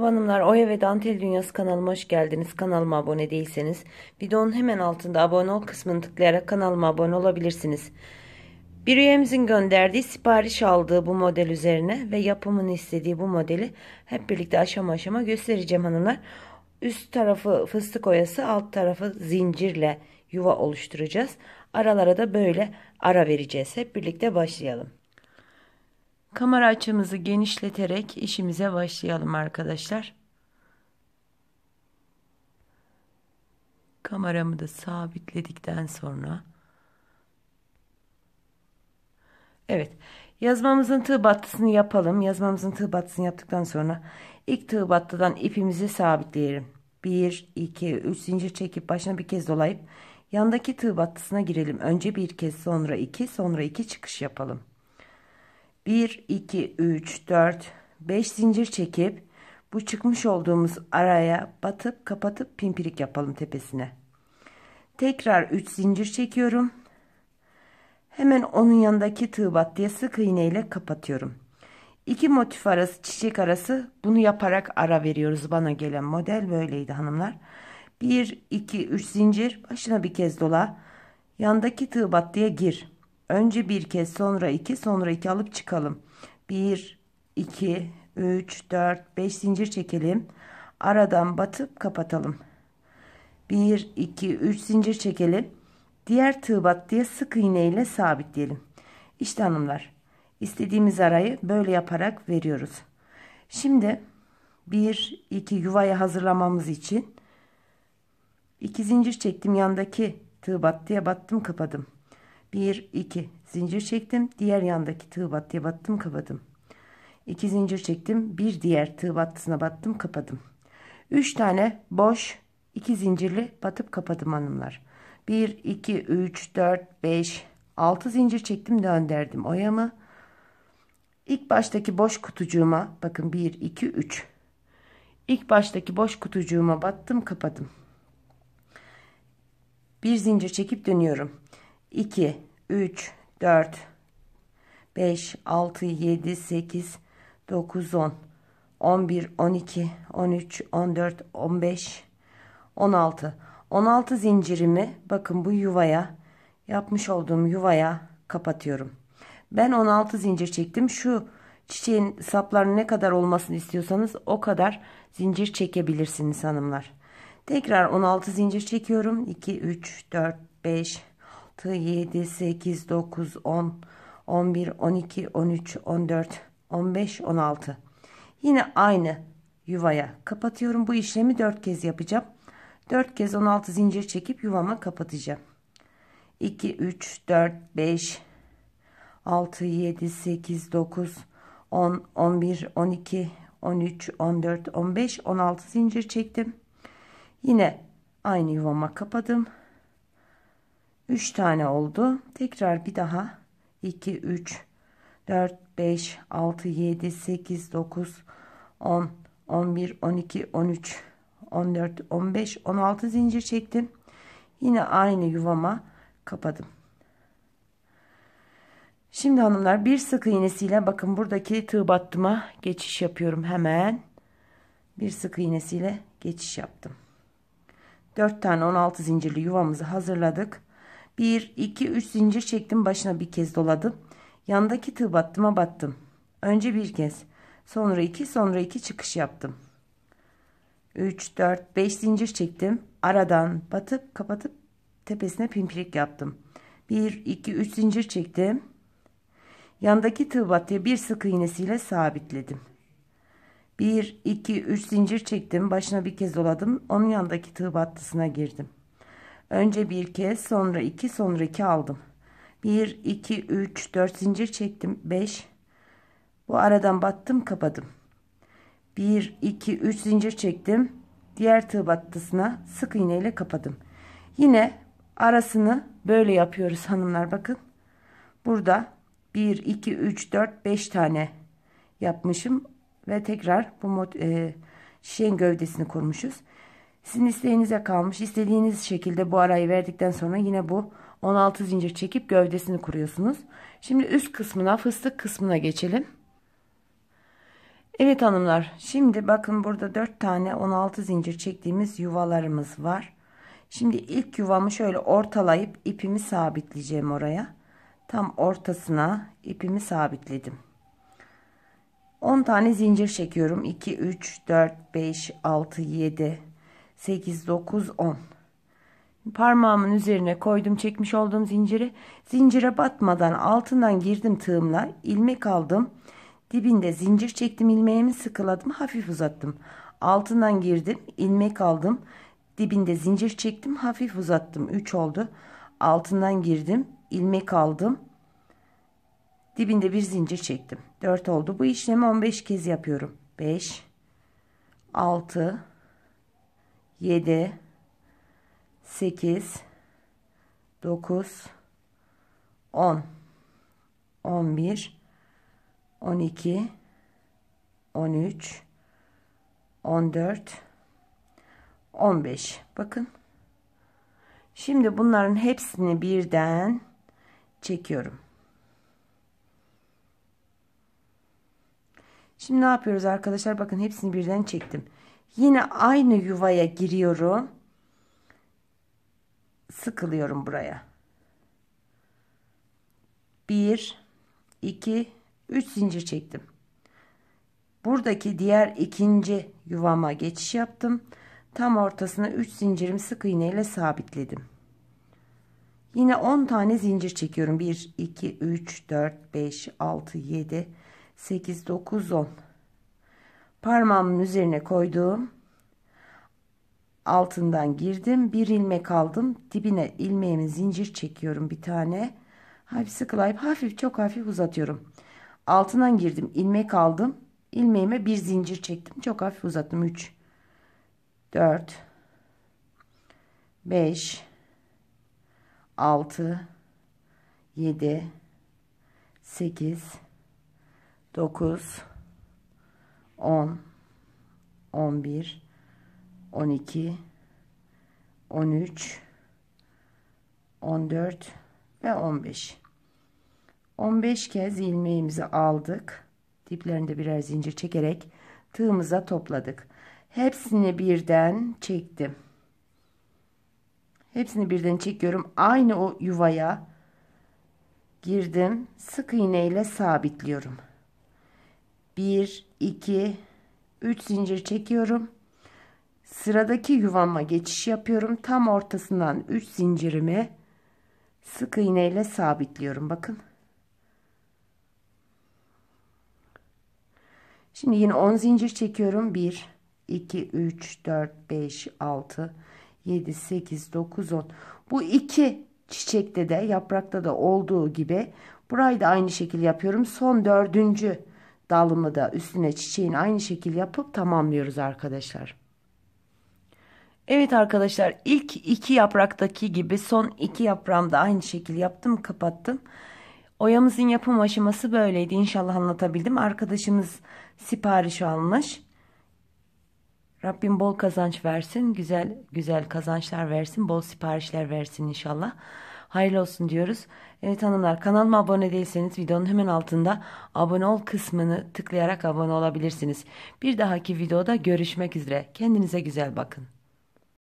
Merhaba hanımlar, Oya ve Dantel Dünyası kanalıma hoş geldiniz. Kanalıma abone değilseniz videonun hemen altında abone ol kısmını tıklayarak kanalıma abone olabilirsiniz. Bir üyemizin gönderdiği, sipariş aldığı bu model üzerine ve yapımını istediği bu modeli hep birlikte aşama aşama göstereceğim hanımlar. Üst tarafı fıstık oyası, alt tarafı zincirle yuva oluşturacağız. Aralara da böyle ara vereceğiz. Hep birlikte başlayalım. Kamera açımızı genişleterek işimize başlayalım arkadaşlar. Kameramı da sabitledikten sonra Evet. Yazmamızın tığ battısını yapalım. Yazmamızın tığ battısını yaptıktan sonra ilk tığ battıdan ipimizi sabitleyelim. 1 2 3 zincir çekip başına bir kez dolayıp yandaki tığ battısına girelim. Önce bir kez, sonra iki, sonra iki çıkış yapalım. 1, 2, 3, 4, 5 zincir çekip bu çıkmış olduğumuz araya batıp kapatıp pimpirik yapalım tepesine. Tekrar 3 zincir çekiyorum. Hemen onun yanındaki tığ bat diye sık iğne ile kapatıyorum. İki motif arası çiçek arası bunu yaparak ara veriyoruz. Bana gelen model böyleydi hanımlar. 1, 2, 3 zincir başına bir kez dola. Yandaki tığ bat diye gir. Önce bir kez sonra iki sonra iki alıp çıkalım. 1, 2, 3, 4, 5 zincir çekelim. Aradan batıp kapatalım. 1, 2, 3 zincir çekelim. Diğer tığ battıya sık iğne ile sabitleyelim. İşte hanımlar istediğimiz arayı böyle yaparak veriyoruz. Şimdi bir iki yuvayı hazırlamamız için iki zincir çektim yandaki tığ battıya battım kapadım. 1, 2 zincir çektim. Diğer yandaki tığ battıya battım kapadım. 2 zincir çektim. Bir diğer tığ battısına battım kapadım. 3 tane boş 2 zincirli batıp kapadım hanımlar. 1, 2, 3, 4, 5, 6 zincir çektim döndürdüm oyamı. İlk baştaki boş kutucuğuma bakın 1, 2, 3. İlk baştaki boş kutucuğuma battım kapadım. Bir zincir çekip dönüyorum. 2, 3, 4, 5, 6, 7, 8, 9, 10, 11, 12, 13, 14, 15, 16. 16 zincirimi bakın bu yuvaya yapmış olduğum yuvaya kapatıyorum. Ben 16 zincir çektim. Şu çiçeğin sapları ne kadar olmasını istiyorsanız o kadar zincir çekebilirsiniz hanımlar. Tekrar 16 zincir çekiyorum. 2, 3, 4, 5, 6, 7, 8, 9, 10, 11, 12, 13, 14, 15, 16. Yine aynı yuvaya kapatıyorum. Bu işlemi 4 kez yapacağım. 4 kez 16 zincir çekip yuvama kapatacağım. 2, 3, 4, 5, 6, 7, 8, 9, 10, 11, 12, 13, 14, 15, 16 zincir çektim. Yine aynı yuvama kapadım. 3 tane oldu. Tekrar bir daha 2 3 4 5 6 7 8 9 10 11 12 13 14 15 16 zincir çektim. Yine aynı yuvama kapadım. Şimdi hanımlar bir sık iğnesiyle bakın buradaki tığ battıma geçiş yapıyorum hemen. Bir sık iğnesiyle geçiş yaptım. 4 tane 16 zincirli yuvamızı hazırladık. Bir iki üç zincir çektim. Başına bir kez doladım. Yandaki tığ battıma battım. Önce bir kez. Sonra iki, sonra iki çıkış yaptım. Üç dört beş zincir çektim. Aradan batıp kapatıp tepesine pimpirik yaptım. Bir iki üç zincir çektim. Yandaki tığ battıya bir sık iğnesiyle sabitledim. Bir iki üç zincir çektim. Başına bir kez doladım. Onun yandaki tığ battısına girdim. Önce bir kez sonra iki sonraki aldım. 1, 2, 3, 4 zincir çektim. 5. Bu aradan battım kapadım. 1, 2, 3 zincir çektim. Diğer tığ battısına sık iğne ile kapadım. Yine arasını böyle yapıyoruz hanımlar bakın. Burada 1, 2, 3, 4, 5 tane yapmışım. Ve tekrar bu mod, e, şişenin gövdesini kurmuşuz. Sizin isteğinize kalmış. İstediğiniz şekilde bu arayı verdikten sonra yine bu 16 zincir çekip gövdesini kuruyorsunuz. Şimdi üst kısmına fıstık kısmına geçelim. Evet hanımlar şimdi bakın burada 4 tane 16 zincir çektiğimiz yuvalarımız var. Şimdi ilk yuvamı şöyle ortalayıp ipimi sabitleyeceğim oraya. Tam ortasına ipimi sabitledim. 10 tane zincir çekiyorum. 2, 3, 4, 5, 6, 7, 8, 9, 10. Parmağımın üzerine koydum çekmiş olduğum zinciri. Zincire batmadan altından girdim tığımla. ilmek aldım. Dibinde zincir çektim ilmeğimi sıkıladım hafif uzattım. Altından girdim ilmek aldım. Dibinde zincir çektim hafif uzattım. 3 oldu. Altından girdim ilmek aldım. Dibinde bir zincir çektim. 4 oldu. Bu işlemi 15 kez yapıyorum. 5 6 7 8 9 10 11 12 13 14 15 bakın şimdi bunların hepsini birden çekiyorum şimdi ne yapıyoruz arkadaşlar bakın hepsini birden çektim Yine aynı yuvaya giriyorum. Sıkılıyorum buraya. 1 2 3 zincir çektim. Buradaki diğer ikinci yuvama geçiş yaptım. Tam ortasına 3 zincirimi sık iğne ile sabitledim. Yine 10 tane zincir çekiyorum. 1 2 3 4 5 6 7 8 9 10 Parmağımın üzerine koyduğum altından girdim. Bir ilmek aldım. Dibine ilmeğimi zincir çekiyorum bir tane. Hafif sıkılayıp hafif çok hafif uzatıyorum. Altından girdim. ilmek aldım. ilmeğime bir zincir çektim. Çok hafif uzattım. 3 4 5 6 7 8 9 10 11 12 13 14 ve 15 15 kez ilmeğimizi aldık diplerinde birer zincir çekerek tığımıza topladık hepsini birden çektim hepsini birden çekiyorum aynı o yuvaya girdim sık iğneyle sabitliyorum 1 2 3 zincir çekiyorum sıradaki yuvama geçiş yapıyorum tam ortasından 3 zincirimi sık iğne ile sabitliyorum bakın şimdi yine 10 zincir çekiyorum 1 2 3 4 5 6 7 8 9 10 bu iki çiçekte de yaprakta da olduğu gibi burayı da aynı şekilde yapıyorum son dördüncü Dalımı da üstüne çiçeğin aynı şekil yapıp tamamlıyoruz arkadaşlar. Evet arkadaşlar ilk iki yapraktaki gibi son iki yaprağımda aynı şekil yaptım kapattım. Oyamızın yapım aşaması böyleydi. inşallah anlatabildim. Arkadaşımız sipariş almış. Rabbim bol kazanç versin. Güzel güzel kazançlar versin. Bol siparişler versin inşallah. Hayırlı olsun diyoruz. Evet hanımlar kanalıma abone değilseniz videonun hemen altında abone ol kısmını tıklayarak abone olabilirsiniz. Bir dahaki videoda görüşmek üzere. Kendinize güzel bakın.